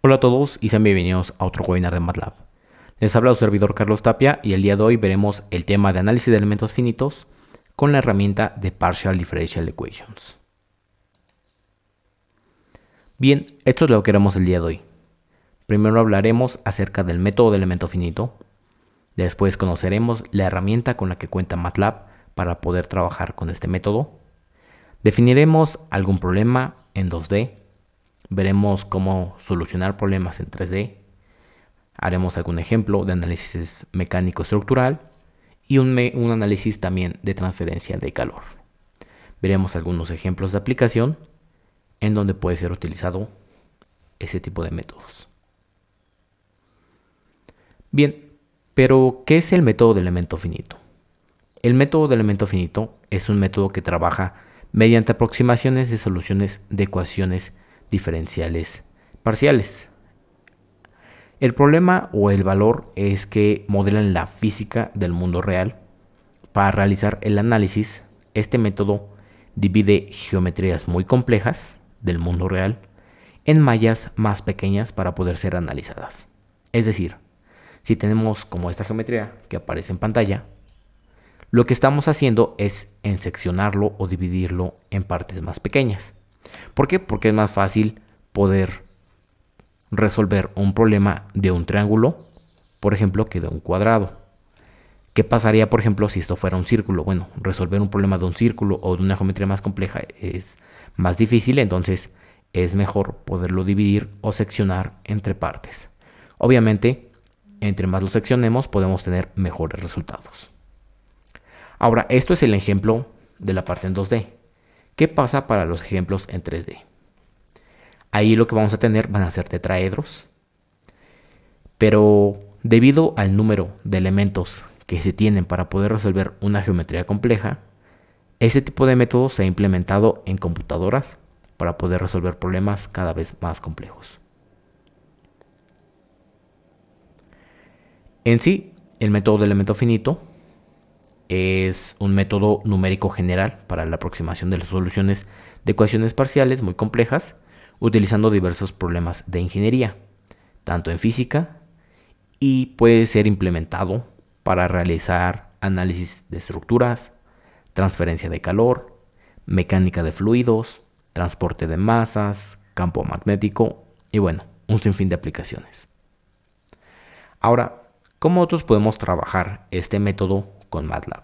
Hola a todos y sean bienvenidos a otro webinar de MATLAB. Les habla el servidor Carlos Tapia y el día de hoy veremos el tema de análisis de elementos finitos con la herramienta de Partial Differential Equations. Bien, esto es lo que haremos el día de hoy. Primero hablaremos acerca del método de elemento finito. Después conoceremos la herramienta con la que cuenta MATLAB para poder trabajar con este método. Definiremos algún problema en 2D Veremos cómo solucionar problemas en 3D. Haremos algún ejemplo de análisis mecánico estructural y un, análisis también de transferencia de calor. Veremos algunos ejemplos de aplicación en donde puede ser utilizado ese tipo de métodos. Bien, pero ¿qué es el método de elemento finito? El método de elemento finito es un método que trabaja mediante aproximaciones de soluciones de ecuaciones diferenciales parciales. El problema o el valor es que modelan la física del mundo real. Para realizar el análisis, este método divide geometrías muy complejas del mundo real en mallas más pequeñas para poder ser analizadas. Es decir, si tenemos como esta geometría que aparece en pantalla, lo que estamos haciendo es en seccionarlo o dividirlo en partes más pequeñas. ¿Por qué? Porque es más fácil poder resolver un problema de un triángulo, por ejemplo, que de un cuadrado. ¿Qué pasaría, por ejemplo, si esto fuera un círculo? Bueno, resolver un problema de un círculo o de una geometría más compleja es más difícil, entonces es mejor poderlo dividir o seccionar entre partes. Obviamente, entre más lo seccionemos, podemos tener mejores resultados. Ahora, esto es el ejemplo de la parte en 2D. ¿Qué pasa para los ejemplos en 3D? Ahí lo que vamos a tener van a ser tetraedros, pero debido al número de elementos que se tienen para poder resolver una geometría compleja, ese tipo de método se ha implementado en computadoras para poder resolver problemas cada vez más complejos. En sí, el método de elemento finito es un método numérico general para la aproximación de las soluciones de ecuaciones parciales muy complejas, utilizando diversos problemas de ingeniería, tanto en física, y puede ser implementado para realizar análisis de estructuras, transferencia de calor, mecánica de fluidos, transporte de masas, campo magnético y bueno, un sinfín de aplicaciones. Ahora, ¿cómo otros podemos trabajar este método con MATLAB.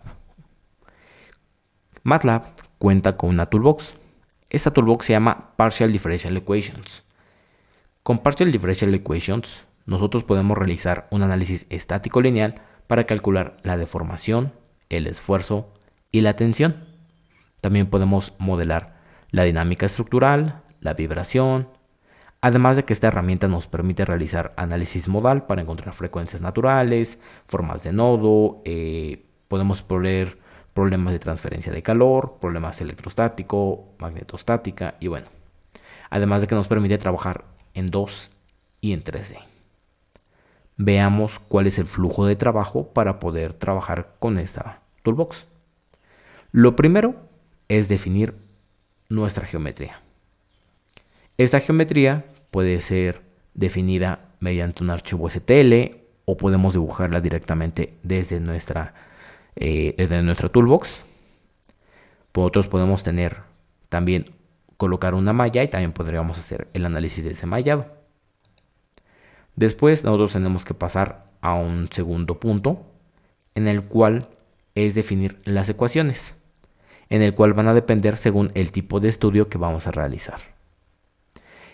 MATLAB cuenta con una toolbox. Esta toolbox se llama Partial Differential Equations. Con Partial Differential Equations, nosotros podemos realizar un análisis estático lineal para calcular la deformación, el esfuerzo y la tensión. También podemos modelar la dinámica estructural, la vibración, además de que esta herramienta nos permite realizar análisis modal para encontrar frecuencias naturales, formas de nodo, eh, Podemos poner problemas de transferencia de calor, problemas electrostático, magnetostática y bueno. Además de que nos permite trabajar en 2 y en 3D. Veamos cuál es el flujo de trabajo para poder trabajar con esta toolbox. Lo primero es definir nuestra geometría. Esta geometría puede ser definida mediante un archivo STL o podemos dibujarla directamente desde nuestra de eh, nuestra toolbox. nosotros podemos tener también colocar una malla y también podríamos hacer el análisis de ese mallado. Después nosotros tenemos que pasar a un segundo punto en el cual es definir las ecuaciones, en el cual van a depender según el tipo de estudio que vamos a realizar.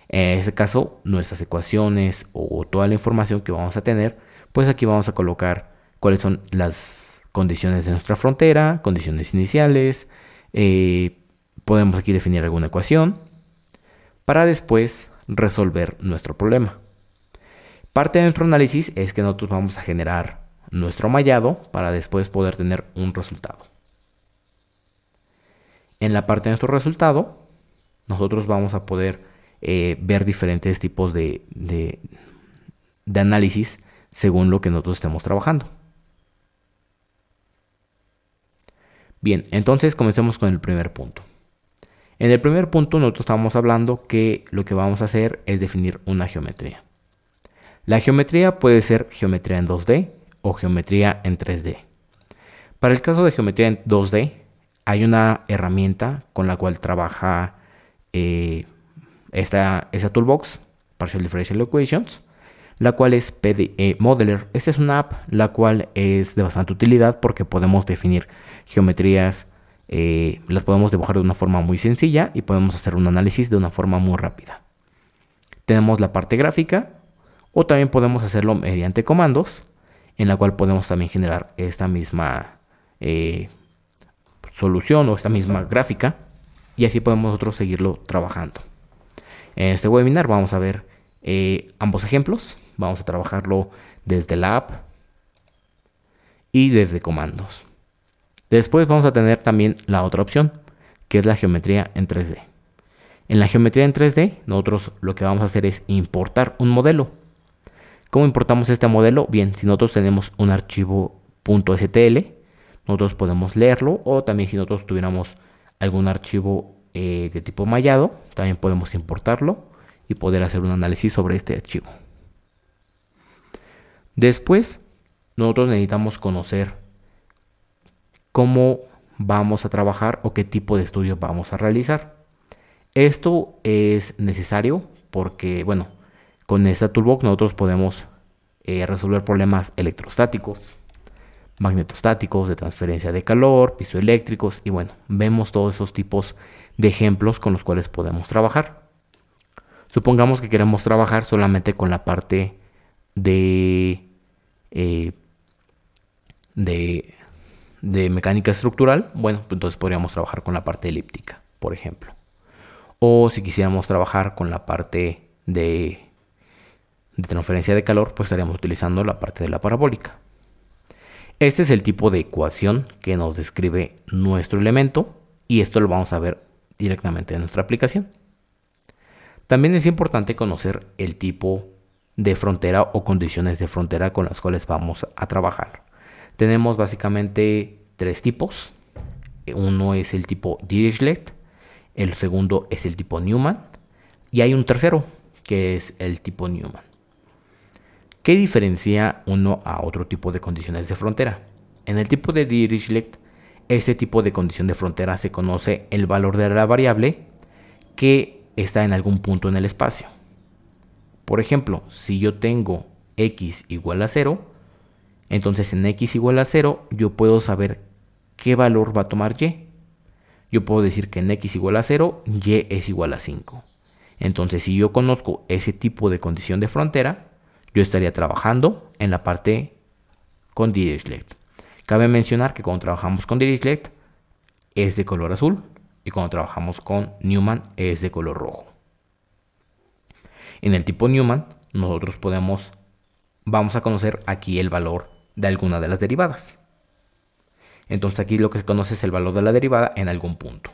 En ese caso, nuestras ecuaciones o toda la información que vamos a tener, pues aquí vamos a colocar cuáles son las condiciones de nuestra frontera, condiciones iniciales, eh, podemos aquí definir alguna ecuación, para después resolver nuestro problema. Parte de nuestro análisis es que nosotros vamos a generar nuestro mallado para después poder tener un resultado. En la parte de nuestro resultado, nosotros vamos a poder eh, ver diferentes tipos de análisis según lo que nosotros estemos trabajando. Bien, entonces comencemos con el primer punto. En el primer punto nosotros estamos hablando que lo que vamos a hacer es definir una geometría. La geometría puede ser geometría en 2D o geometría en 3D. Para el caso de geometría en 2D, hay una herramienta con la cual trabaja eh, esta, esta toolbox, Partial Differential Equations, la cual es PDE Modeler. Esta es una app la cual es de bastante utilidad porque podemos definir geometrías, eh, las podemos dibujar de una forma muy sencilla y podemos hacer un análisis de una forma muy rápida. Tenemos la parte gráfica o también podemos hacerlo mediante comandos en la cual podemos también generar esta misma eh, solución o esta misma gráfica y así podemos nosotros seguirlo trabajando. En este webinar vamos a ver eh, ambos ejemplos. Vamos a trabajarlo desde la app y desde comandos. Después vamos a tener también la otra opción, que es la geometría en 3D. En la geometría en 3D, nosotros lo que vamos a hacer es importar un modelo. ¿Cómo importamos este modelo? Bien, si nosotros tenemos un archivo .stl, nosotros podemos leerlo o también si nosotros tuviéramos algún archivo eh, de tipo mallado, también podemos importarlo y poder hacer un análisis sobre este archivo. Después, nosotros necesitamos conocer cómo vamos a trabajar o qué tipo de estudios vamos a realizar. Esto es necesario porque, bueno, con esta toolbox nosotros podemos eh, resolver problemas electrostáticos, magnetostáticos, de transferencia de calor, pisoeléctricos y bueno, vemos todos esos tipos de ejemplos con los cuales podemos trabajar. Supongamos que queremos trabajar solamente con la parte de eh, de, mecánica estructural, bueno, pues entonces podríamos trabajar con la parte elíptica, por ejemplo. O si quisiéramos trabajar con la parte de, de transferencia de calor, pues estaríamos utilizando la parte de la parabólica. Este es el tipo de ecuación que nos describe nuestro elemento y esto lo vamos a ver directamente en nuestra aplicación. También es importante conocer el tipo de frontera o condiciones de frontera con las cuales vamos a trabajar. Tenemos básicamente tres tipos. Uno es el tipo Dirichlet, el segundo es el tipo Newman y hay un tercero que es el tipo Newman. ¿Qué diferencia uno a otro tipo de condiciones de frontera? En el tipo de Dirichlet, este tipo de condición de frontera se conoce el valor de la variable que está en algún punto en el espacio. Por ejemplo, si yo tengo x igual a 0, entonces en x igual a 0 yo puedo saber qué valor va a tomar y. Yo puedo decir que en x igual a 0, y es igual a 5. Entonces si yo conozco ese tipo de condición de frontera, yo estaría trabajando en la parte con Dirichlet. Cabe mencionar que cuando trabajamos con Dirichlet es de color azul y cuando trabajamos con Newman es de color rojo. En el tipo Newman, nosotros podemos, vamos a conocer aquí el valor de alguna de las derivadas. Entonces aquí lo que se conoce es el valor de la derivada en algún punto.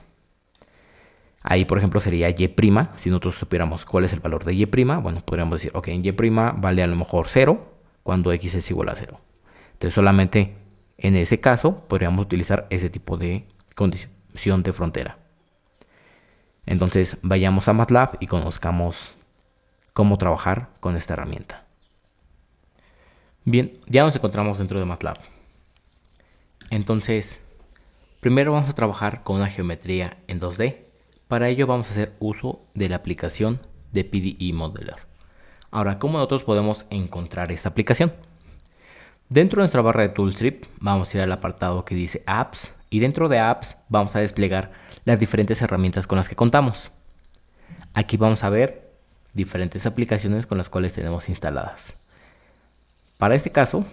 Ahí, por ejemplo, sería y'. Si nosotros supiéramos cuál es el valor de y', bueno, podríamos decir, ok, en y' vale a lo mejor 0 cuando x es igual a 0. Entonces solamente en ese caso podríamos utilizar ese tipo de condición de frontera. Entonces vayamos a MATLAB y conozcamos cómo trabajar con esta herramienta. Bien, ya nos encontramos dentro de MATLAB. Entonces, primero vamos a trabajar con una geometría en 2D. Para ello vamos a hacer uso de la aplicación de PDE Modeler. Ahora, ¿cómo nosotros podemos encontrar esta aplicación? Dentro de nuestra barra de Toolstrip vamos a ir al apartado que dice Apps y dentro de Apps vamos a desplegar las diferentes herramientas con las que contamos. Aquí vamos a ver diferentes aplicaciones con las cuales tenemos instaladas. Para este caso,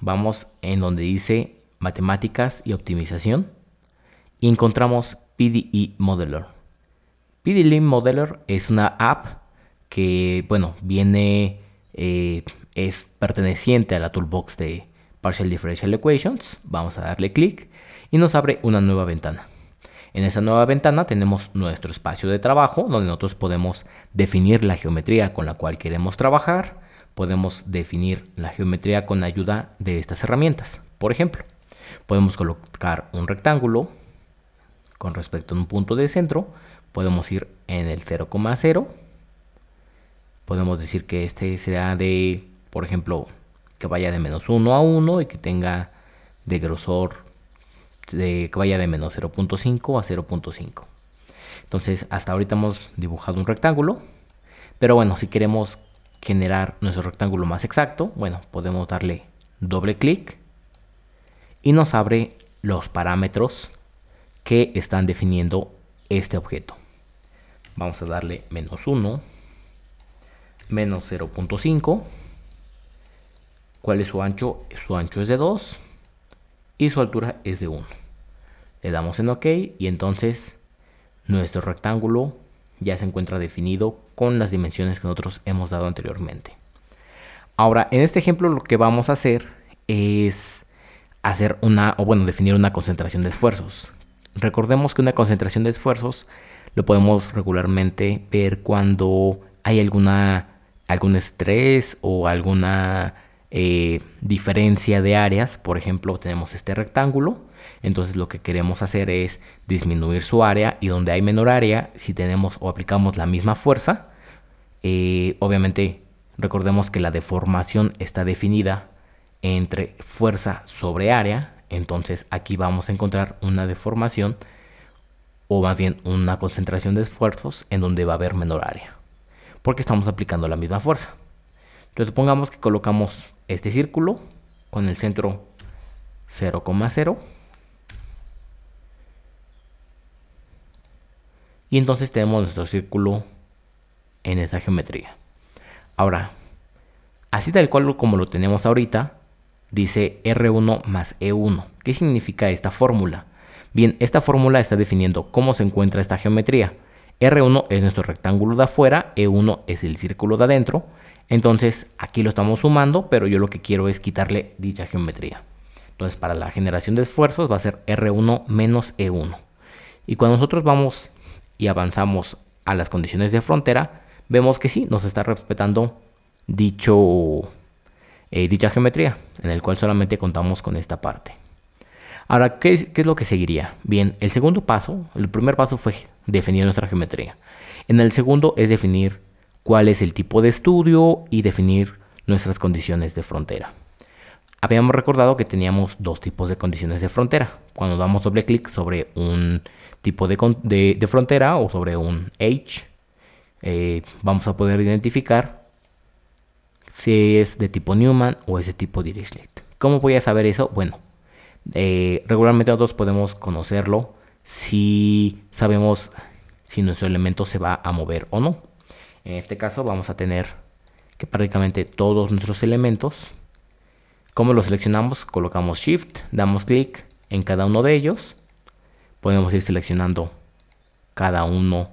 vamos en donde dice matemáticas y optimización y encontramos PDE Modeler. PDE Modeler es una app que, bueno, viene, eh, es perteneciente a la toolbox de Partial Differential Equations. Vamos a darle clic y nos abre una nueva ventana. En esa nueva ventana tenemos nuestro espacio de trabajo donde nosotros podemos definir la geometría con la cual queremos trabajar. Podemos definir la geometría con ayuda de estas herramientas. Por ejemplo, podemos colocar un rectángulo con respecto a un punto de centro. Podemos ir en el 0,0. Podemos decir que este sea de, por ejemplo, que vaya de menos 1 a 1 y que tenga de grosor que vaya de menos 0.5 a 0.5. Entonces, hasta ahorita hemos dibujado un rectángulo, pero bueno, si queremos generar nuestro rectángulo más exacto, bueno, podemos darle doble clic y nos abre los parámetros que están definiendo este objeto. Vamos a darle menos 1, menos 0.5. ¿Cuál es su ancho? Su ancho es de 2 y su altura es de 1. Le damos en OK y entonces nuestro rectángulo ya se encuentra definido con las dimensiones que nosotros hemos dado anteriormente. Ahora, en este ejemplo lo que vamos a hacer es hacer una, o bueno, definir una concentración de esfuerzos. Recordemos que una concentración de esfuerzos lo podemos regularmente ver cuando hay alguna, algún estrés o alguna eh, diferencia de áreas. Por ejemplo, tenemos este rectángulo entonces lo que queremos hacer es disminuir su área y donde hay menor área, si tenemos o aplicamos la misma fuerza, eh, obviamente recordemos que la deformación está definida entre fuerza sobre área, entonces aquí vamos a encontrar una deformación o más bien una concentración de esfuerzos en donde va a haber menor área, porque estamos aplicando la misma fuerza. Entonces supongamos que colocamos este círculo con el centro 0,0 Y entonces tenemos nuestro círculo en esa geometría. Ahora, así tal cual como lo tenemos ahorita, dice R1 más E1. ¿Qué significa esta fórmula? Bien, esta fórmula está definiendo cómo se encuentra esta geometría. R1 es nuestro rectángulo de afuera, E1 es el círculo de adentro. Entonces aquí lo estamos sumando, pero yo lo que quiero es quitarle dicha geometría. Entonces para la generación de esfuerzos va a ser R1 menos E1. Y cuando nosotros vamos y avanzamos a las condiciones de frontera, vemos que sí, nos está respetando dicho, eh, dicha geometría, en el cual solamente contamos con esta parte. Ahora, ¿qué ¿qué es, lo que seguiría? Bien, el segundo paso, el primer paso fue definir nuestra geometría. En el segundo es definir cuál es el tipo de estudio y definir nuestras condiciones de frontera. Habíamos recordado que teníamos dos tipos de condiciones de frontera. Cuando damos doble clic sobre un tipo de, frontera o sobre un edge, eh, vamos a poder identificar si es de tipo Newman o es de tipo Dirichlet. ¿Cómo voy a saber eso? Bueno, eh, regularmente nosotros podemos conocerlo si sabemos si nuestro elemento se va a mover o no. En este caso vamos a tener que prácticamente todos nuestros elementos, ¿cómo los seleccionamos, colocamos Shift, damos clic en cada uno de ellos podemos ir seleccionando cada uno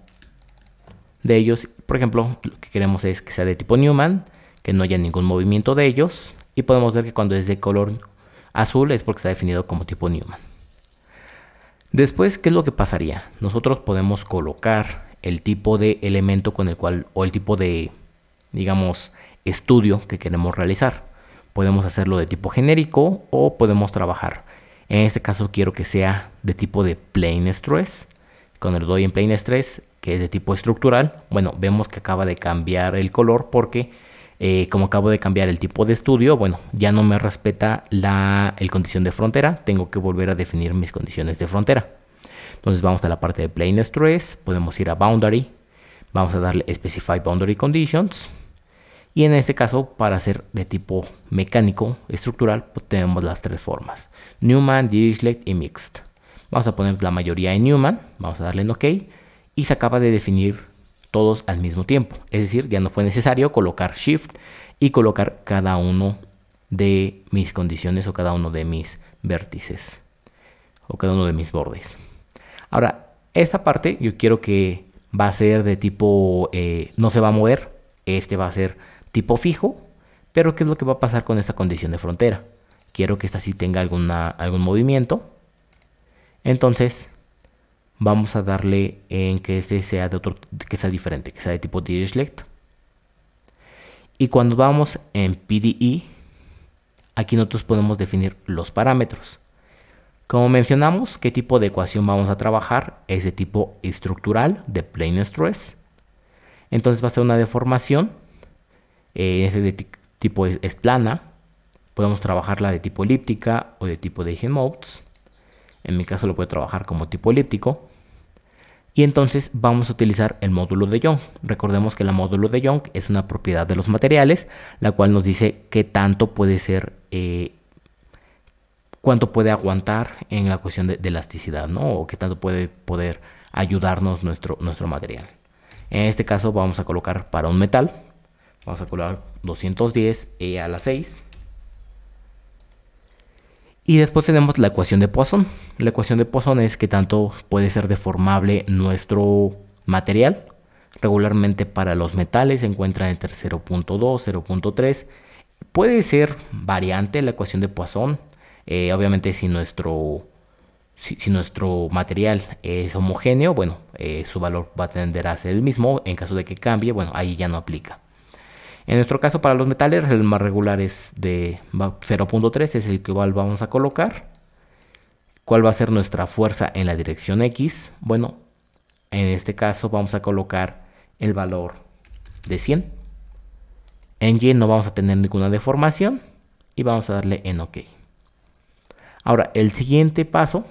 de ellos. Por ejemplo, lo que queremos es que sea de tipo Newman, que no haya ningún movimiento de ellos. Y podemos ver que cuando es de color azul es porque está definido como tipo Newman. Después, ¿qué es lo que pasaría? Nosotros podemos colocar el tipo de elemento con el cual, o el tipo de, digamos, estudio que queremos realizar. Podemos hacerlo de tipo genérico o podemos trabajar en este caso quiero que sea de tipo de plane stress. Cuando le doy en plane stress, que es de tipo estructural, bueno, vemos que acaba de cambiar el color porque eh, como acabo de cambiar el tipo de estudio, bueno, ya no me respeta la el condición de frontera, tengo que volver a definir mis condiciones de frontera. Entonces vamos a la parte de plane stress, podemos ir a boundary, vamos a darle specify boundary conditions y en este caso, para ser de tipo mecánico, estructural, pues tenemos las tres formas. Newman, Dirichlet y Mixed. Vamos a poner la mayoría en Newman, vamos a darle en OK. Y se acaba de definir todos al mismo tiempo. Es decir, ya no fue necesario colocar Shift y colocar cada uno de mis condiciones o cada uno de mis vértices o cada uno de mis bordes. Ahora, esta parte yo quiero que va a ser de tipo eh, no se va a mover. Este va a ser tipo fijo, pero ¿qué es lo que va a pasar con esta condición de frontera? Quiero que esta sí tenga alguna, algún movimiento. Entonces, vamos a darle en que este sea de otro, que sea diferente, que sea de tipo Dirichlet Y cuando vamos en PDE, aquí nosotros podemos definir los parámetros. Como mencionamos, qué tipo de ecuación vamos a trabajar es de tipo estructural, de plane stress. Entonces va a ser una deformación eh, es de tipo es, plana. Podemos trabajarla de tipo elíptica o de tipo de Eigenmodes. En mi caso lo puedo trabajar como tipo elíptico. Y entonces vamos a utilizar el módulo de Young. Recordemos que el módulo de Young es una propiedad de los materiales, la cual nos dice qué tanto puede ser, eh, cuánto puede aguantar en la cuestión de, elasticidad, ¿no? O qué tanto puede poder ayudarnos nuestro, nuestro material. En este caso vamos a colocar para un metal. Vamos a colar 210 e a la 6. Y después tenemos la ecuación de Poisson. La ecuación de Poisson es que tanto puede ser deformable nuestro material. Regularmente para los metales se encuentra entre 0.2, 0.3. Puede ser variante la ecuación de Poisson. Eh, obviamente si nuestro, nuestro material es homogéneo, bueno, eh, su valor va a tender a ser el mismo. En caso de que cambie, bueno, ahí ya no aplica. En nuestro caso para los metales el más regular es de 0.3, es el que vamos a colocar. ¿Cuál va a ser nuestra fuerza en la dirección X? Bueno, en este caso vamos a colocar el valor de 100. En Y no vamos a tener ninguna deformación y vamos a darle en OK. Ahora, el siguiente paso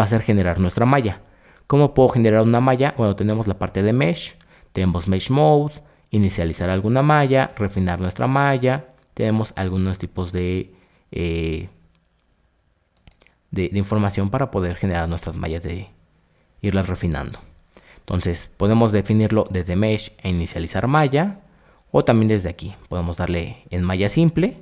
va a ser generar nuestra malla. ¿Cómo puedo generar una malla? Bueno, tenemos la parte de Mesh, tenemos Mesh Mode, inicializar alguna malla, refinar nuestra malla. Tenemos algunos tipos eh, de, de, información para poder generar nuestras mallas de irlas refinando. Entonces podemos definirlo desde mesh e inicializar malla o también desde aquí. Podemos darle en malla simple.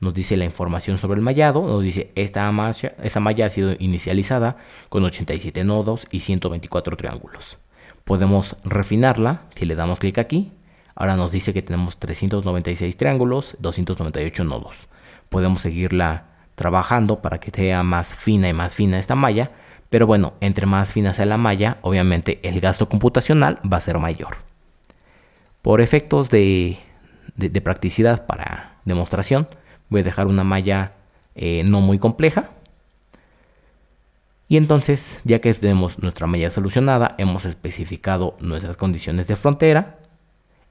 Nos dice la información sobre el mallado. Nos dice esta malla, esa malla ha sido inicializada con 87 nodos y 124 triángulos. Podemos refinarla si le damos clic aquí Ahora nos dice que tenemos 396 triángulos, 298 nodos. Podemos seguirla trabajando para que sea más fina y más fina esta malla. Pero bueno, entre más fina sea la malla, obviamente el gasto computacional va a ser mayor. Por efectos de, practicidad para demostración, voy a dejar una malla eh, no muy compleja. Y entonces, ya que tenemos nuestra malla solucionada, hemos especificado nuestras condiciones de frontera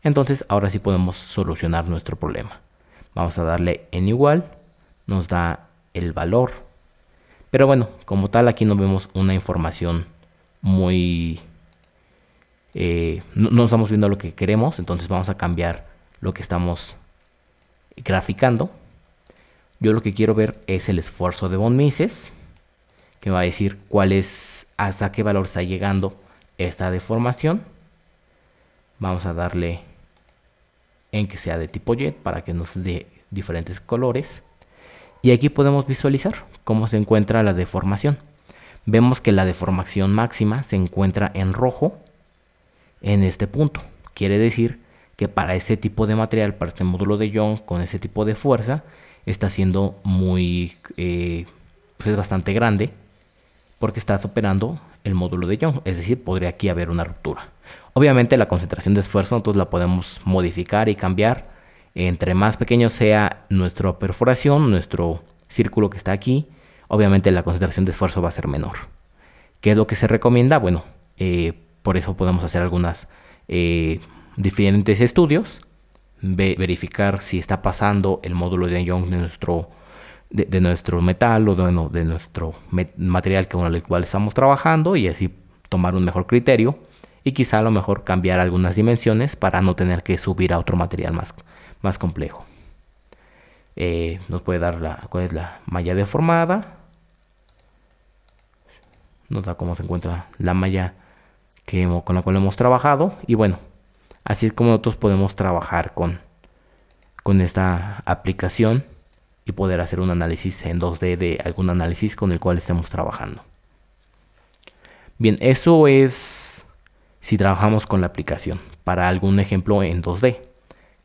entonces ahora sí podemos solucionar nuestro problema. Vamos a darle en igual, nos da el valor. Pero bueno, como tal aquí no vemos una información muy... Eh, no, estamos viendo lo que queremos, entonces vamos a cambiar lo que estamos graficando. Yo lo que quiero ver es el esfuerzo de von Mises, que va a decir cuál es, hasta qué valor está llegando esta deformación. Vamos a darle en que sea de tipo jet para que nos dé diferentes colores. Y aquí podemos visualizar cómo se encuentra la deformación. Vemos que la deformación máxima se encuentra en rojo en este punto. Quiere decir que para ese tipo de material, para este módulo de Young con ese tipo de fuerza, está siendo muy, eh, es pues bastante grande porque está superando el módulo de Young. Es decir, podría aquí haber una ruptura. Obviamente la concentración de esfuerzo nosotros la podemos modificar y cambiar. Entre más pequeño sea nuestra perforación, nuestro círculo que está aquí, obviamente la concentración de esfuerzo va a ser menor. ¿Qué es lo que se recomienda? Bueno, eh, por eso podemos hacer algunas eh, diferentes estudios, verificar si está pasando el módulo de Young de nuestro, de, nuestro metal o de nuestro material con el cual estamos trabajando y así tomar un mejor criterio y quizá a lo mejor cambiar algunas dimensiones para no tener que subir a otro material más, más complejo. Eh, nos puede dar la, cuál es la malla deformada. Nos da cómo se encuentra la malla que, con la cual hemos trabajado. Y bueno, así es como nosotros podemos trabajar con, con esta aplicación y poder hacer un análisis en 2D de algún análisis con el cual estemos trabajando. Bien, eso es si trabajamos con la aplicación, para algún ejemplo en 2D.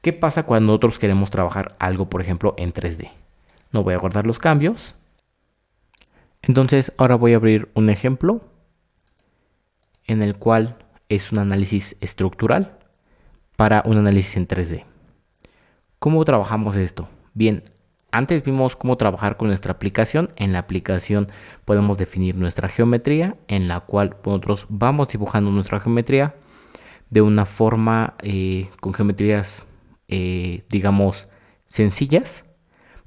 ¿Qué pasa cuando nosotros queremos trabajar algo, por ejemplo, en 3D? No voy a guardar los cambios. Entonces ahora voy a abrir un ejemplo en el cual es un análisis estructural para un análisis en 3D. ¿Cómo trabajamos esto? Bien, antes vimos cómo trabajar con nuestra aplicación. En la aplicación podemos definir nuestra geometría, en la cual nosotros vamos dibujando nuestra geometría de una forma eh, con geometrías, eh, digamos, sencillas.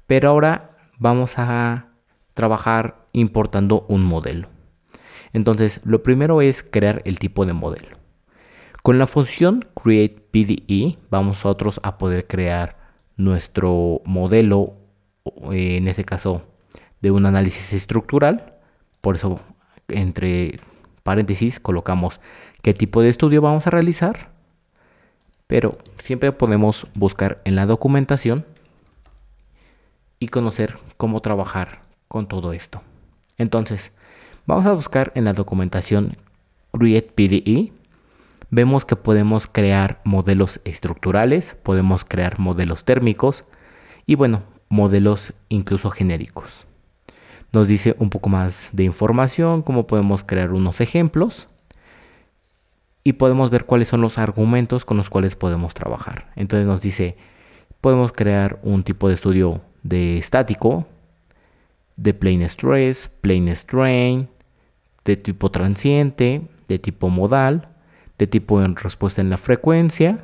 Pero ahora vamos a trabajar importando un modelo. Entonces, lo primero es crear el tipo de modelo. Con la función create PDE vamos nosotros a poder crear nuestro modelo eh, en ese caso, de un análisis estructural. Por eso, entre paréntesis, colocamos qué tipo de estudio vamos a realizar. Pero siempre podemos buscar en la documentación y conocer cómo trabajar con todo esto. Entonces, vamos a buscar en la documentación Create PDE. Vemos que podemos crear modelos estructurales, podemos crear modelos térmicos y bueno, modelos incluso genéricos. Nos dice un poco más de información, cómo podemos crear unos ejemplos y podemos ver cuáles son los argumentos con los cuales podemos trabajar. Entonces nos dice, podemos crear un tipo de estudio de estático, de plane stress, plane strain, de tipo transiente, de tipo modal, de tipo en respuesta en la frecuencia,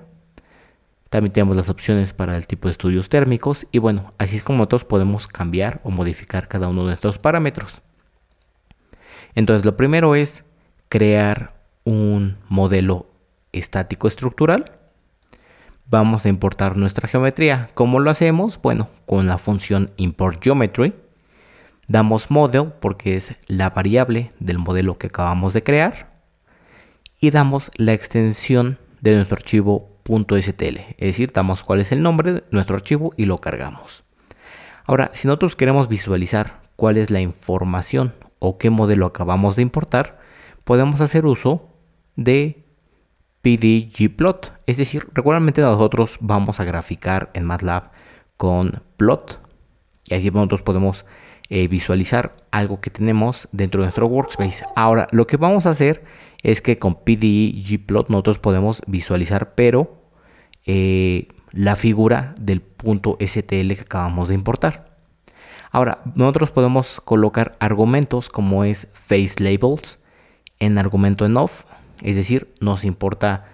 también tenemos las opciones para el tipo de estudios térmicos y bueno, así es como nosotros podemos cambiar o modificar cada uno de nuestros parámetros. Entonces lo primero es crear un modelo estático estructural. Vamos a importar nuestra geometría. ¿Cómo lo hacemos? Bueno, con la función import geometry. Damos model porque es la variable del modelo que acabamos de crear. Y damos la extensión de nuestro archivo .stl, es decir, damos cuál es el nombre de nuestro archivo y lo cargamos. Ahora, si nosotros queremos visualizar cuál es la información o qué modelo acabamos de importar, podemos hacer uso de PDGplot, es decir, regularmente nosotros vamos a graficar en MATLAB con plot y aquí nosotros podemos eh, visualizar algo que tenemos dentro de nuestro workspace. Ahora, lo que vamos a hacer es que con pdgplot e Gplot nosotros podemos visualizar, pero eh, la figura del punto STL que acabamos de importar. Ahora, nosotros podemos colocar argumentos como es face labels en argumento en off, es decir, nos importa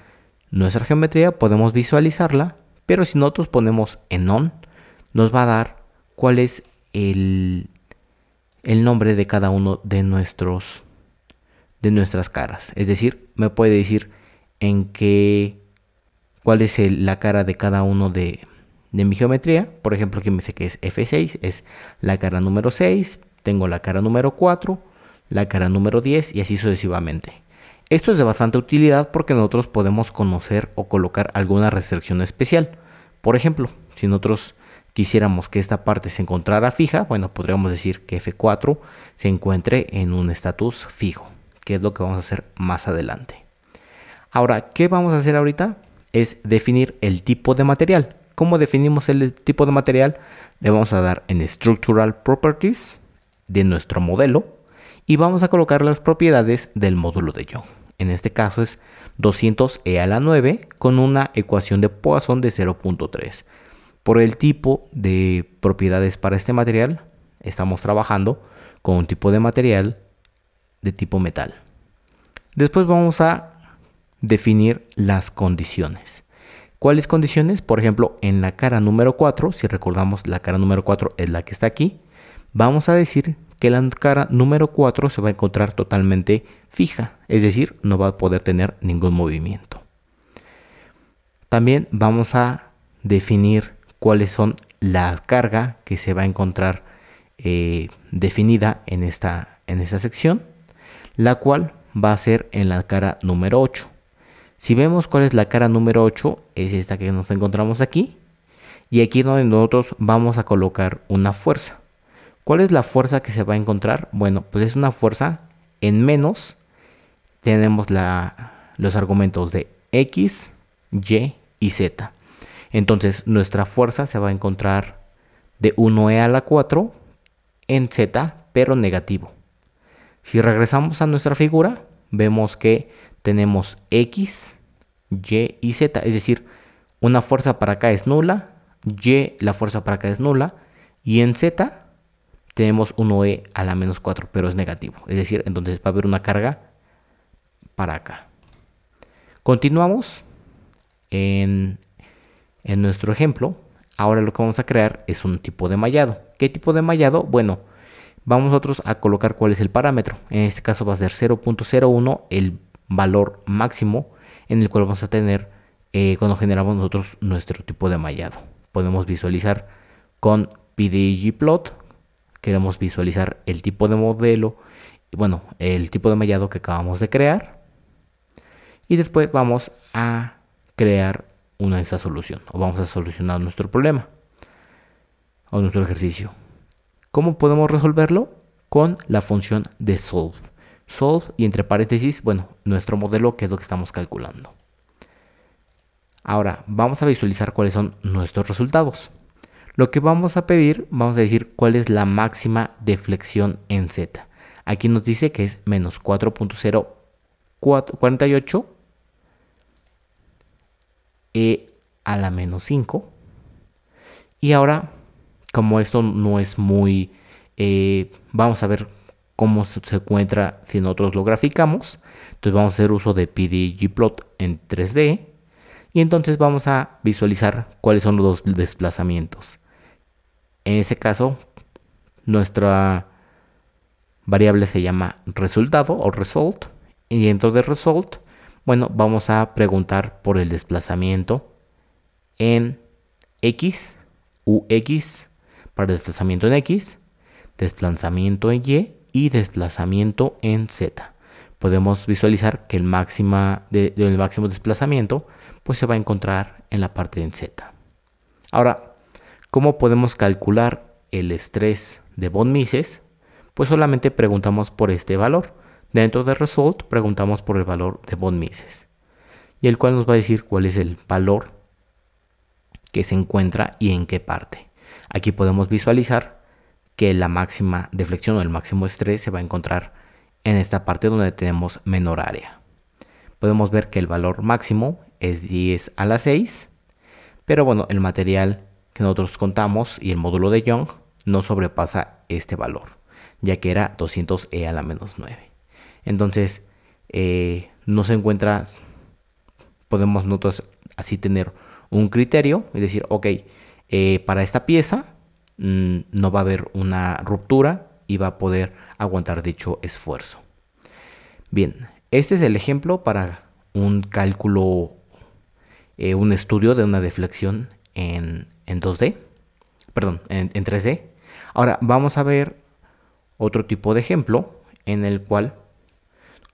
nuestra geometría, podemos visualizarla, pero si nosotros ponemos en on, nos va a dar cuál es el el nombre de cada uno de nuestros de nuestras caras. Es decir, me puede decir en qué cuál es la cara de cada uno de, de mi geometría. Por ejemplo, aquí me dice que es F6, es la cara número 6, tengo la cara número 4, la cara número 10 y así sucesivamente. Esto es de bastante utilidad porque nosotros podemos conocer o colocar alguna restricción especial. Por ejemplo, si nosotros quisiéramos que esta parte se encontrara fija, bueno, podríamos decir que F4 se encuentre en un estatus fijo, que es lo que vamos a hacer más adelante. Ahora, ¿qué vamos a hacer ahorita? Es definir el tipo de material. ¿Cómo definimos el tipo de material? Le vamos a dar en Structural Properties de nuestro modelo y vamos a colocar las propiedades del módulo de Young. En este caso es 200e a la 9 con una ecuación de Poisson de 0.3. Por el tipo de propiedades para este material, estamos trabajando con un tipo de material de tipo metal. Después vamos a definir las condiciones. ¿Cuáles condiciones? Por ejemplo, en la cara número 4, si recordamos la cara número 4 es la que está aquí, vamos a decir que la cara número 4 se va a encontrar totalmente fija, es decir, no va a poder tener ningún movimiento. También vamos a definir cuáles son la carga que se va a encontrar eh, definida en esta, en sección, la cual va a ser en la cara número 8. Si vemos cuál es la cara número 8, es esta que nos encontramos aquí. Y aquí es donde nosotros vamos a colocar una fuerza. ¿Cuál es la fuerza que se va a encontrar? Bueno, pues es una fuerza en menos. Tenemos la, los argumentos de X, Y y Z. Entonces nuestra fuerza se va a encontrar de 1e a la 4 en z, pero negativo. Si regresamos a nuestra figura, vemos que tenemos x, y y z, es decir, una fuerza para acá es nula, y la fuerza para acá es nula, y en z tenemos 1e a la menos 4, pero es negativo. Es decir, entonces va a haber una carga para acá. Continuamos en en nuestro ejemplo, ahora lo que vamos a crear es un tipo de mallado. ¿Qué tipo de mallado? Bueno, vamos nosotros a colocar cuál es el parámetro. En este caso va a ser 0.01 el valor máximo en el cual vamos a tener eh, cuando generamos nosotros nuestro tipo de mallado. Podemos visualizar con Plot. queremos visualizar el tipo de modelo, bueno, el tipo de mallado que acabamos de crear. Y después vamos a crear una de esa solución o vamos a solucionar nuestro problema o nuestro ejercicio. ¿Cómo podemos resolverlo? Con la función de solve. Solve y entre paréntesis, bueno, nuestro modelo que es lo que estamos calculando. Ahora, vamos a visualizar cuáles son nuestros resultados. Lo que vamos a pedir, vamos a decir cuál es la máxima deflexión en Z. Aquí nos dice que es menos 4.048 e a la menos 5. Y ahora, como esto no es muy... Eh, vamos a ver cómo se encuentra si nosotros lo graficamos. Entonces vamos a hacer uso de PDGplot en 3D. Y entonces vamos a visualizar cuáles son los desplazamientos. En ese caso, nuestra variable se llama resultado o result. Y dentro de result bueno, vamos a preguntar por el desplazamiento en X, UX, para desplazamiento en X, desplazamiento en Y y desplazamiento en Z. Podemos visualizar que el, máxima de, máximo desplazamiento pues se va a encontrar en la parte en Z. Ahora, ¿cómo podemos calcular el estrés de von Mises? Pues solamente preguntamos por este valor. Dentro de result preguntamos por el valor de von Mises, y el cual nos va a decir cuál es el valor que se encuentra y en qué parte. Aquí podemos visualizar que la máxima deflexión o el máximo estrés se va a encontrar en esta parte donde tenemos menor área. Podemos ver que el valor máximo es 10 a la 6, pero bueno, el material que nosotros contamos y el módulo de Young no sobrepasa este valor, ya que era 200 E a la menos 9. Entonces, eh, no se encuentra, podemos nosotros así tener un criterio y decir, ok, eh, para esta pieza mm, no va a haber una ruptura y va a poder aguantar dicho esfuerzo. Bien, este es el ejemplo para un cálculo, eh, un estudio de una deflexión en, 2D, perdón, en 3D. Ahora vamos a ver otro tipo de ejemplo en el cual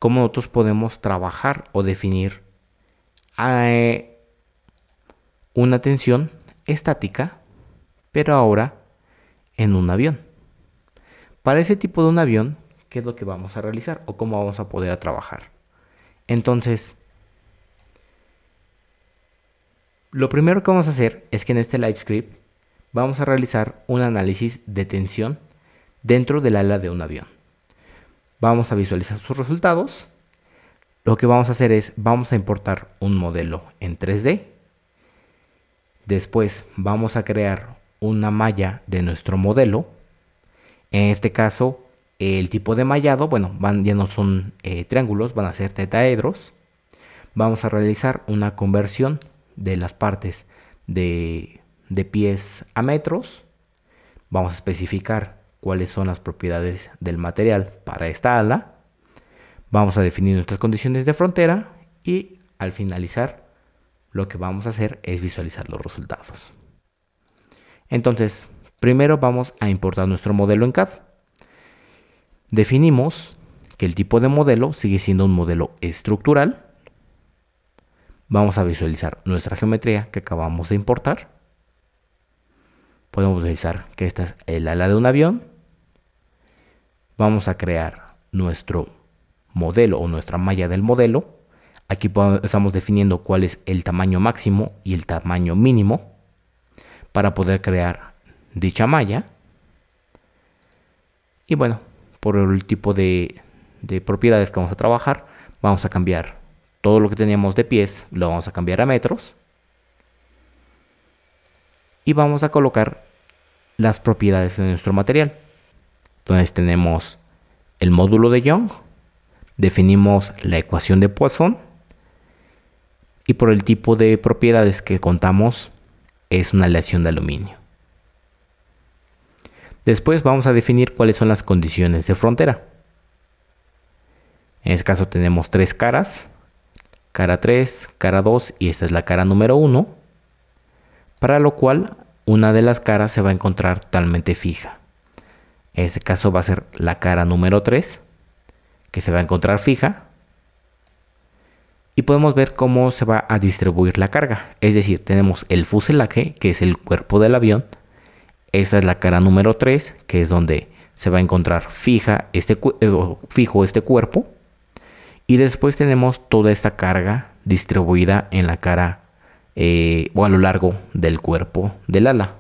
cómo nosotros podemos trabajar o definir eh, una tensión estática, pero ahora en un avión. Para ese tipo de un avión, ¿qué es lo que vamos a realizar o cómo vamos a poder trabajar? Entonces, lo primero que vamos a hacer es que en este live script vamos a realizar un análisis de tensión dentro del ala de un avión. Vamos a visualizar sus resultados. Lo que vamos a hacer es, vamos a importar un modelo en 3D. Después vamos a crear una malla de nuestro modelo. En este caso, el tipo de mallado, bueno, van, ya no son eh, triángulos, van a ser tetaedros. Vamos a realizar una conversión de las partes de pies a metros. Vamos a especificar cuáles son las propiedades del material para esta ala. Vamos a definir nuestras condiciones de frontera y al finalizar lo que vamos a hacer es visualizar los resultados. Entonces, primero vamos a importar nuestro modelo en CAD. Definimos que el tipo de modelo sigue siendo un modelo estructural. Vamos a visualizar nuestra geometría que acabamos de importar. Podemos visualizar que esta es el ala de un avión vamos a crear nuestro modelo o nuestra malla del modelo. Aquí estamos definiendo cuál es el tamaño máximo y el tamaño mínimo para poder crear dicha malla. Y bueno, por el tipo de, propiedades que vamos a trabajar, vamos a cambiar todo lo que teníamos de pies, lo vamos a cambiar a metros. Y vamos a colocar las propiedades de nuestro material. Entonces tenemos el módulo de Young, definimos la ecuación de Poisson y por el tipo de propiedades que contamos es una aleación de aluminio. Después vamos a definir cuáles son las condiciones de frontera. En este caso tenemos tres caras, cara 3, cara 2 y esta es la cara número 1, para lo cual una de las caras se va a encontrar totalmente fija. En este caso va a ser la cara número 3, que se va a encontrar fija. Y podemos ver cómo se va a distribuir la carga. Es decir, tenemos el fuselaje, que es el cuerpo del avión. Esa es la cara número 3, que es donde se va a encontrar fija este, eh, fijo este cuerpo. Y después tenemos toda esta carga distribuida en la cara eh, o a lo largo del cuerpo del ala.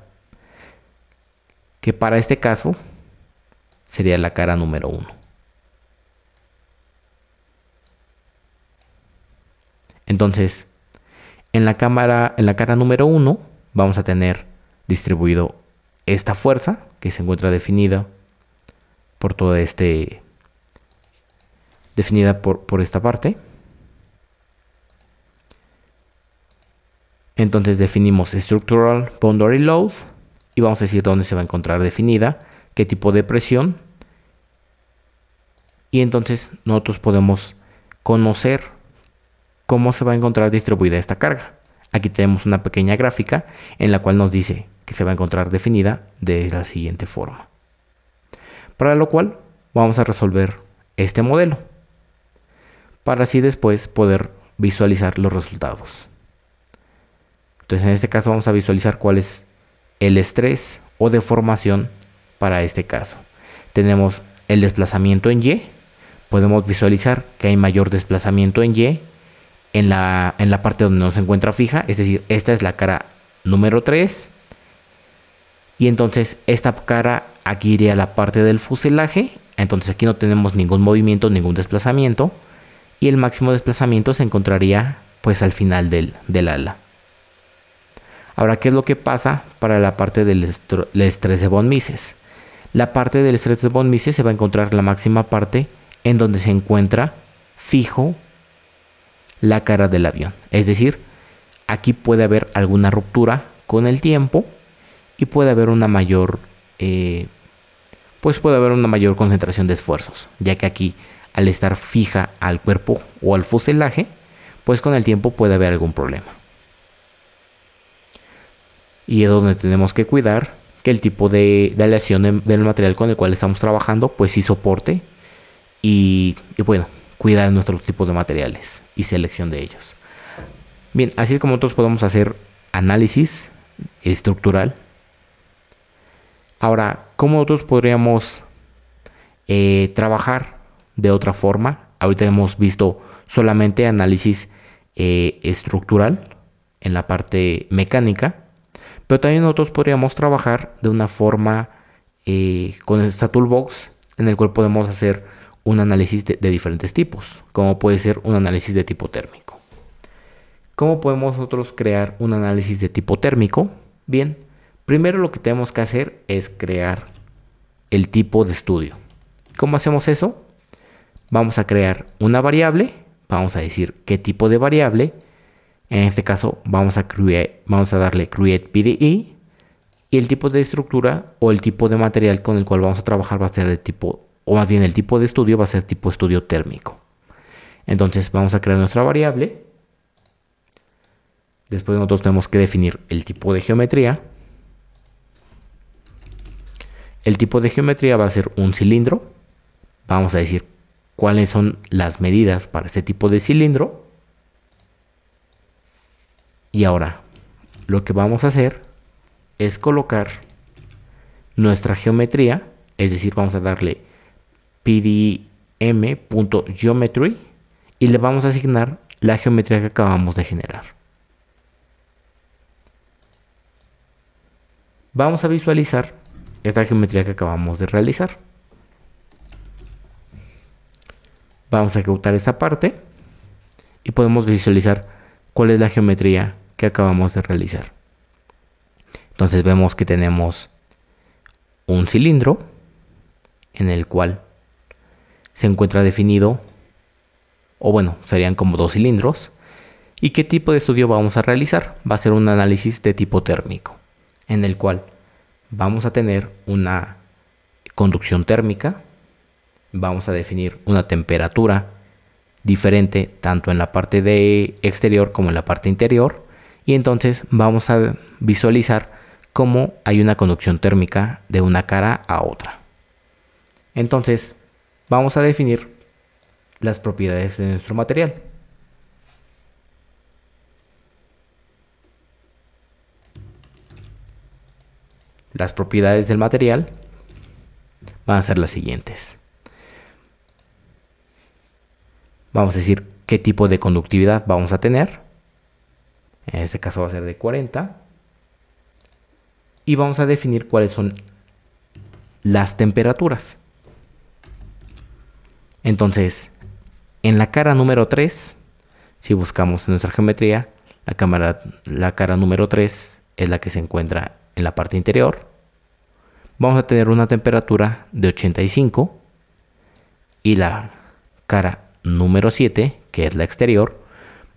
Que para este caso sería la cara número 1. Entonces, en la, cámara, en la cara número 1 vamos a tener distribuido esta fuerza que se encuentra definida por toda este definida por, por esta parte. Entonces definimos Structural Boundary Load y vamos a decir dónde se va a encontrar definida qué tipo de presión. Y entonces nosotros podemos conocer cómo se va a encontrar distribuida esta carga. Aquí tenemos una pequeña gráfica en la cual nos dice que se va a encontrar definida de la siguiente forma. Para lo cual vamos a resolver este modelo para así después poder visualizar los resultados. Entonces en este caso vamos a visualizar cuál es el estrés o deformación para este caso. Tenemos el desplazamiento en Y. Podemos visualizar que hay mayor desplazamiento en Y en la, en la parte donde no se encuentra fija. Es decir, esta es la cara número 3. Y entonces esta cara aquí iría a la parte del fuselaje. Entonces aquí no tenemos ningún movimiento, ningún desplazamiento. Y el máximo desplazamiento se encontraría pues al final del, ala. Ahora, ¿qué es lo que pasa para la parte del, estrés de von Mises? La parte del stress de von se va a encontrar la máxima parte en donde se encuentra fijo la cara del avión. Es decir, aquí puede haber alguna ruptura con el tiempo y puede haber una mayor, eh, pues puede haber una mayor concentración de esfuerzos, ya que aquí al estar fija al cuerpo o al fuselaje, pues con el tiempo puede haber algún problema. Y es donde tenemos que cuidar el tipo de, aleación del material con el cual estamos trabajando pues sí soporte y, bueno, cuidar nuestros tipos de materiales y selección de ellos. Bien, así es como nosotros podemos hacer análisis estructural. Ahora, ¿cómo nosotros podríamos eh, trabajar de otra forma? Ahorita hemos visto solamente análisis eh, estructural en la parte mecánica. Pero también nosotros podríamos trabajar de una forma eh, con esta toolbox en el cual podemos hacer un análisis de, de, diferentes tipos, como puede ser un análisis de tipo térmico. ¿Cómo podemos nosotros crear un análisis de tipo térmico? Bien, primero lo que tenemos que hacer es crear el tipo de estudio. ¿Cómo hacemos eso? Vamos a crear una variable, vamos a decir qué tipo de variable, en este caso vamos a, darle create PDE y el tipo de estructura o el tipo de material con el cual vamos a trabajar va a ser de tipo, o más bien el tipo de estudio va a ser tipo estudio térmico. Entonces vamos a crear nuestra variable. Después nosotros tenemos que definir el tipo de geometría. El tipo de geometría va a ser un cilindro. Vamos a decir cuáles son las medidas para ese tipo de cilindro. Y ahora, lo que vamos a hacer es colocar nuestra geometría, es decir, vamos a darle pdm.geometry y le vamos a asignar la geometría que acabamos de generar. Vamos a visualizar esta geometría que acabamos de realizar. Vamos a ejecutar esta parte y podemos visualizar cuál es la geometría que acabamos de realizar. Entonces vemos que tenemos un cilindro en el cual se encuentra definido, o bueno, serían como dos cilindros, ¿Y qué tipo de estudio vamos a realizar? Va a ser un análisis de tipo térmico, en el cual vamos a tener una conducción térmica, vamos a definir una temperatura diferente tanto en la parte de exterior como en la parte interior, y entonces vamos a visualizar cómo hay una conducción térmica de una cara a otra. Entonces, vamos a definir las propiedades de nuestro material. Las propiedades del material van a ser las siguientes. Vamos a decir qué tipo de conductividad vamos a tener en este caso va a ser de 40. Y vamos a definir cuáles son las temperaturas. Entonces, en la cara número 3, si buscamos en nuestra geometría, la, cámara, la cara número 3 es la que se encuentra en la parte interior. Vamos a tener una temperatura de 85 y la cara número 7, que es la exterior,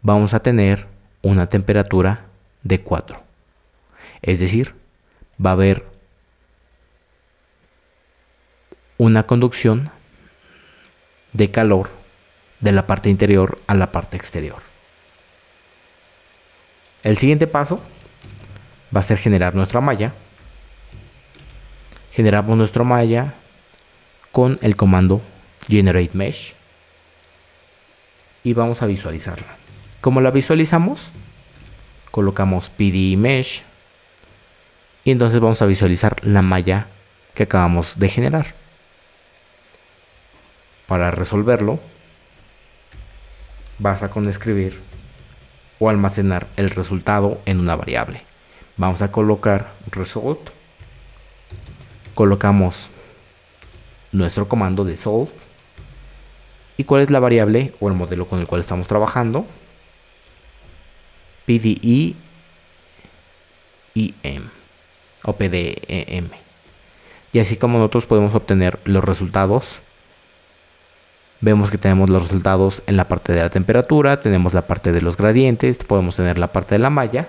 vamos a tener una temperatura de 4. Es decir, va a haber una conducción de calor de la parte interior a la parte exterior. El siguiente paso va a ser generar nuestra malla. Generamos nuestra malla con el comando generate mesh y vamos a visualizarla. Como la visualizamos, colocamos pdmesh y entonces vamos a visualizar la malla que acabamos de generar. Para resolverlo, basta con escribir o almacenar el resultado en una variable. Vamos a colocar result, colocamos nuestro comando de solve y cuál es la variable o el modelo con el cual estamos trabajando PDI IM o PDEM. Y así como nosotros podemos obtener los resultados, vemos que tenemos los resultados en la parte de la temperatura, tenemos la parte de los gradientes, podemos tener la parte de la malla.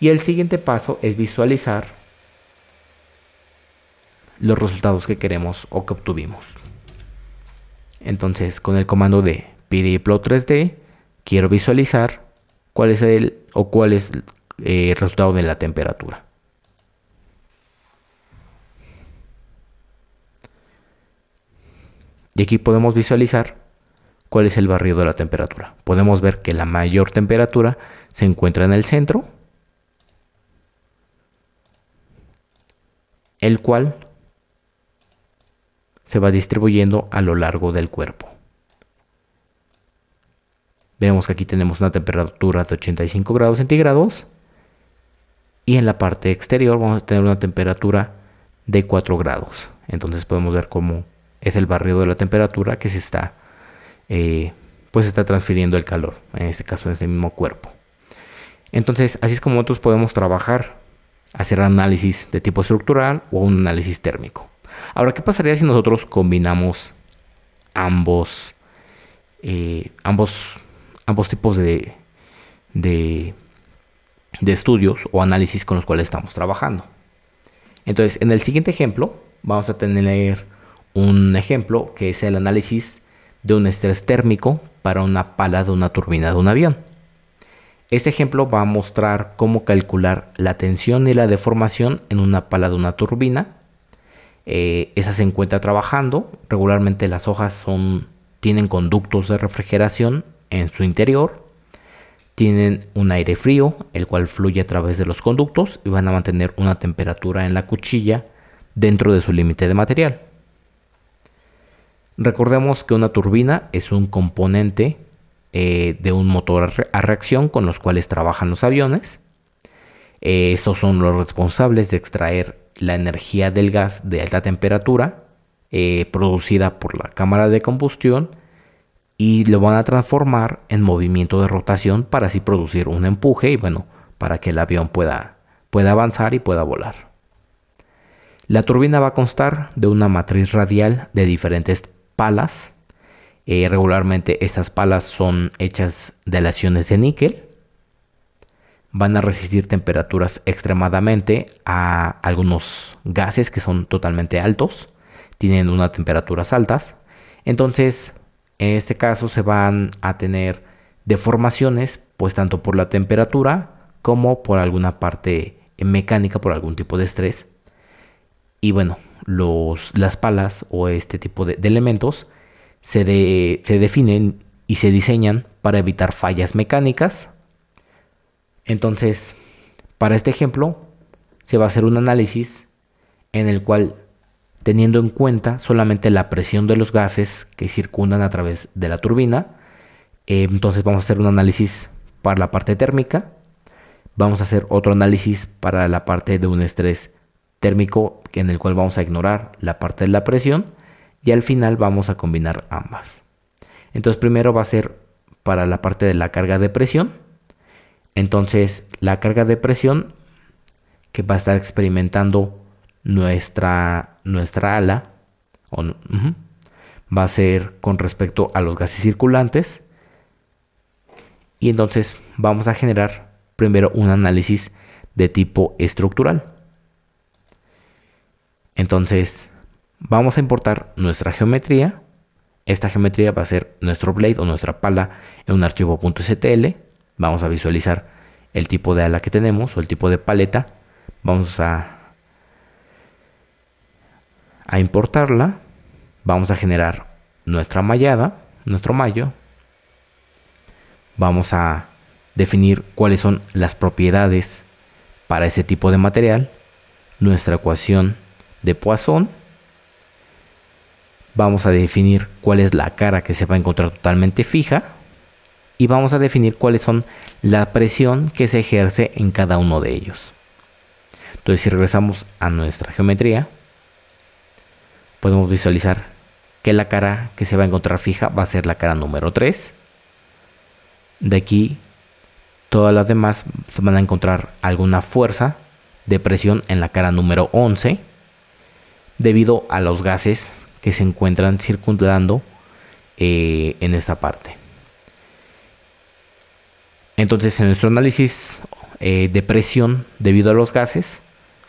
Y el siguiente paso es visualizar los resultados que queremos o que obtuvimos. Entonces con el comando de plot 3 d quiero visualizar cuál es el o cuál es eh, resultado de la temperatura. Y aquí podemos visualizar cuál es el barrido de la temperatura. Podemos ver que la mayor temperatura se encuentra en el centro, el cual se va distribuyendo a lo largo del cuerpo. Vemos que aquí tenemos una temperatura de 85 grados centígrados. Y en la parte exterior vamos a tener una temperatura de 4 grados. Entonces podemos ver cómo es el barrido de la temperatura que se está, eh, pues está transfiriendo el calor. En este caso en este mismo cuerpo. Entonces así es como nosotros podemos trabajar, hacer análisis de tipo estructural o un análisis térmico. Ahora, ¿qué pasaría si nosotros combinamos ambos, eh, ambos ambos tipos de, de, estudios o análisis con los cuales estamos trabajando. Entonces, en el siguiente ejemplo, vamos a tener un ejemplo que es el análisis de un estrés térmico para una pala de una turbina de un avión. Este ejemplo va a mostrar cómo calcular la tensión y la deformación en una pala de una turbina. Eh, esa se encuentra trabajando. Regularmente las hojas son, tienen conductos de refrigeración en su interior. Tienen un aire frío, el cual fluye a través de los conductos y van a mantener una temperatura en la cuchilla dentro de su límite de material. Recordemos que una turbina es un componente eh, de un motor a reacción con los cuales trabajan los aviones. Estos eh, esos son los responsables de extraer la energía del gas de alta temperatura eh, producida por la cámara de combustión y lo van a transformar en movimiento de rotación para así producir un empuje y bueno, para que el avión pueda, pueda avanzar y pueda volar. La turbina va a constar de una matriz radial de diferentes palas. Eh, regularmente estas palas son hechas de laciones de níquel. Van a resistir temperaturas extremadamente a algunos gases que son totalmente altos. Tienen unas temperaturas altas. Entonces en este caso se van a tener deformaciones, pues tanto por la temperatura como por alguna parte mecánica, por algún tipo de estrés. Y bueno, las palas o este tipo de, elementos se definen y se diseñan para evitar fallas mecánicas. Entonces, para este ejemplo, se va a hacer un análisis en el cual teniendo en cuenta solamente la presión de los gases que circundan a través de la turbina. Eh, entonces vamos a hacer un análisis para la parte térmica. Vamos a hacer otro análisis para la parte de un estrés térmico en el cual vamos a ignorar la parte de la presión y al final vamos a combinar ambas. Entonces primero va a ser para la parte de la carga de presión. Entonces la carga de presión que va a estar experimentando nuestra, nuestra ala va a ser con respecto a los gases circulantes. Y entonces vamos a generar primero un análisis de tipo estructural. Entonces vamos a importar nuestra geometría. Esta geometría va a ser nuestro blade o nuestra pala en un archivo .stl. Vamos a visualizar el tipo de ala que tenemos o el tipo de paleta. Vamos a a importarla, vamos a generar nuestra mallada, nuestro mayo Vamos a definir cuáles son las propiedades para ese tipo de material, nuestra ecuación de Poisson. Vamos a definir cuál es la cara que se va a encontrar totalmente fija y vamos a definir cuáles son la presión que se ejerce en cada uno de ellos. Entonces si regresamos a nuestra geometría, podemos visualizar que la cara que se va a encontrar fija va a ser la cara número 3. De aquí, todas las demás van a encontrar alguna fuerza de presión en la cara número 11 debido a los gases que se encuentran circundando eh, en esta parte. Entonces, en nuestro análisis eh, de presión debido a los gases,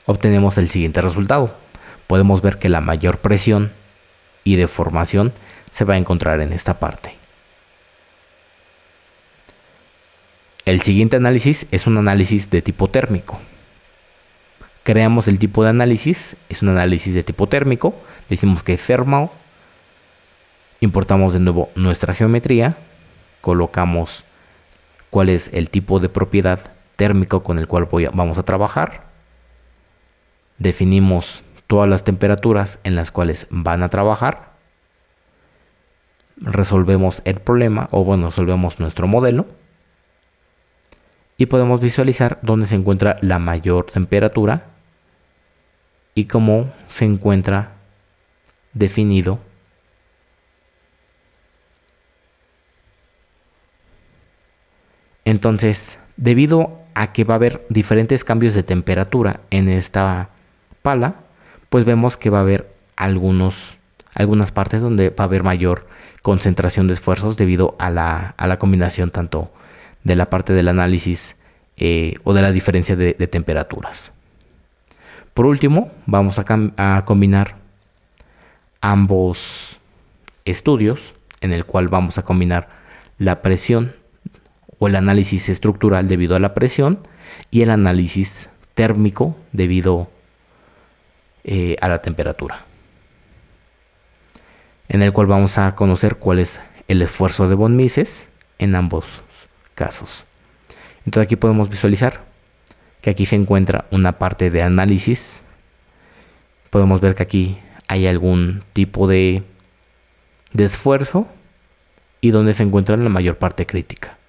obtenemos el siguiente resultado podemos ver que la mayor presión y deformación se va a encontrar en esta parte. El siguiente análisis es un análisis de tipo térmico. Creamos el tipo de análisis, es un análisis de tipo térmico, decimos que es thermal, importamos de nuevo nuestra geometría, colocamos cuál es el tipo de propiedad térmico con el cual vamos a trabajar, definimos todas las temperaturas en las cuales van a trabajar. Resolvemos el problema o bueno, resolvemos nuestro modelo. Y podemos visualizar dónde se encuentra la mayor temperatura y cómo se encuentra definido Entonces, debido a que va a haber diferentes cambios de temperatura en esta pala, pues vemos que va a haber algunos, algunas partes donde va a haber mayor concentración de esfuerzos debido a la, combinación tanto de la parte del análisis eh, o de la diferencia de, temperaturas. Por último, vamos a, a, combinar ambos estudios en el cual vamos a combinar la presión o el análisis estructural debido a la presión y el análisis térmico debido eh, a la temperatura, en el cual vamos a conocer cuál es el esfuerzo de von Mises en ambos casos. Entonces aquí podemos visualizar que aquí se encuentra una parte de análisis. Podemos ver que aquí hay algún tipo de, de esfuerzo y donde se encuentra la mayor parte crítica.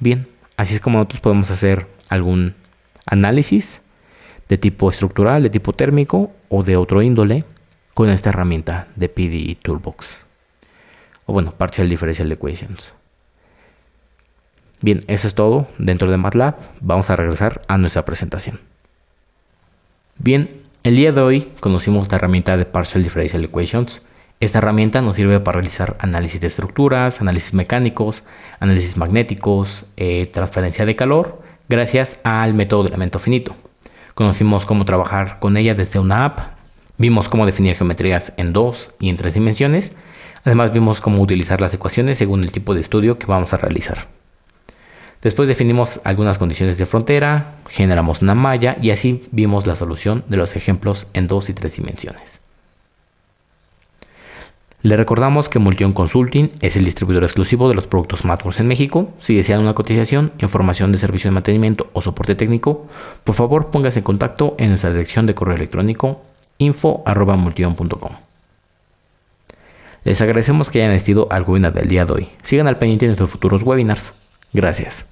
Bien, así es como nosotros podemos hacer algún análisis de tipo estructural, de tipo térmico o de otro índole con esta herramienta de PDE Toolbox. O bueno, Partial Differential Equations. Bien, eso es todo dentro de MATLAB. Vamos a regresar a nuestra presentación. Bien, el día de hoy conocimos la herramienta de Partial Differential Equations. Esta herramienta nos sirve para realizar análisis de estructuras, análisis mecánicos, análisis magnéticos, eh, transferencia de calor, gracias al método de elemento finito. Conocimos cómo trabajar con ella desde una app, vimos cómo definir geometrías en dos y en tres dimensiones, además vimos cómo utilizar las ecuaciones según el tipo de estudio que vamos a realizar. Después definimos algunas condiciones de frontera, generamos una malla y así vimos la solución de los ejemplos en dos y tres dimensiones. Le recordamos que Multion Consulting es el distribuidor exclusivo de los productos Matworks en México. Si desean una cotización, información de servicio de mantenimiento o soporte técnico, por favor póngase en contacto en nuestra dirección de correo electrónico info.multion.com. Les agradecemos que hayan asistido al webinar del día de hoy. Sigan al pendiente de nuestros futuros webinars. Gracias.